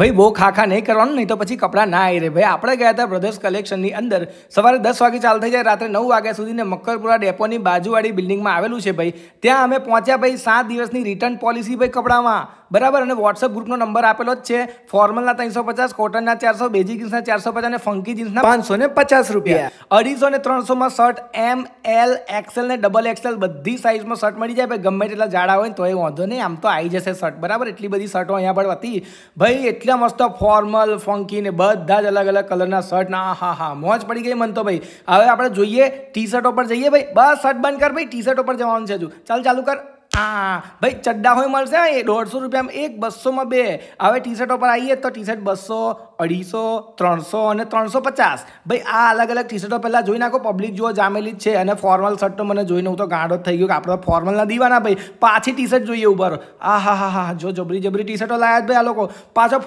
ભાઈ બહુ ખાખા નહીં કરવાનું નહીં તો પછી કપડાં ના આવી રહે ભાઈ આપણે ગયા હતા બ્રધર્સ કલેક્શનની અંદર સવારે દસ વાગે ચાલુ થઈ જાય રાત્રે નવ વાગ્યા સુધીને મકરપુરા ડેપોની બાજુવાળી બિલ્ડિંગમાં આવેલું છે ભાઈ ત્યાં અમે પહોંચ્યા ભાઈ સાત દિવસની રિટર્ન પોલિસી ભાઈ કપડામાં બરાબર અને વોટ્સઅપ ગ્રુપનો નંબર આપેલો જ છે ફોર્મલના ત્રણસો પચાસ કોટનના ચારસો બેઝિક જીન્સના ચારસો પચાસ અને ફંકી જીન્સના પાંચસો ને પચાસ રૂપિયા અઢીસો ને ત્રણસોમાં શર્ટ એમ એલ એક્સેલ ને ડબલ એક્સેલ બધી સાઇઝમાં શર્ટ મળી જાય ભાઈ ગમે તેટલા જાડા હોય તો એ વાંધો નહીં આમ તો આવી જશે શર્ટ બરાબર એટલી બધી શર્ટો અહીંયા પણ હતી ભાઈ એટલી એટલા મસ્ત ફોર્મલ ફંકી ને બધા જ અલગ અલગ કલરના શર્ટના આ હા હા મોજ પડી ગઈ મન તો ભાઈ હવે આપણે જોઈએ ટી શર્ટ ઉપર જઈએ ભાઈ બસ શર્ટ બંધ કર ભાઈ ટી શર્ટ ઉપર જવાનું છે હજુ ચાલ ચાલુ કર હા ભાઈ ચડ્ડા હોય મળશે એ દોઢસો રૂપિયામાં એક બસોમાં બે હવે ટી શર્ટ ઉપર આવીએ તો ટી શર્ટ બસો અઢીસો ત્રણસો અને ત્રણસો પચાસ ભાઈ આ અલગ અલગ ટી શર્ટો પહેલાં જોઈ નાખો પબ્લિક જુઓ જામેલી જ છે અને ફોર્મલ શર્ટો મને જોઈને હું તો ગાંડો થઈ ગયો કે આપણે ફોર્મલના દીવાના ભાઈ પાછી ટી શર્ટ જોઈએ ઉભા આ હા હા હા જો જબરી જબરી ટી શર્ટો લાયા જ ભાઈ આ લોકો પાછો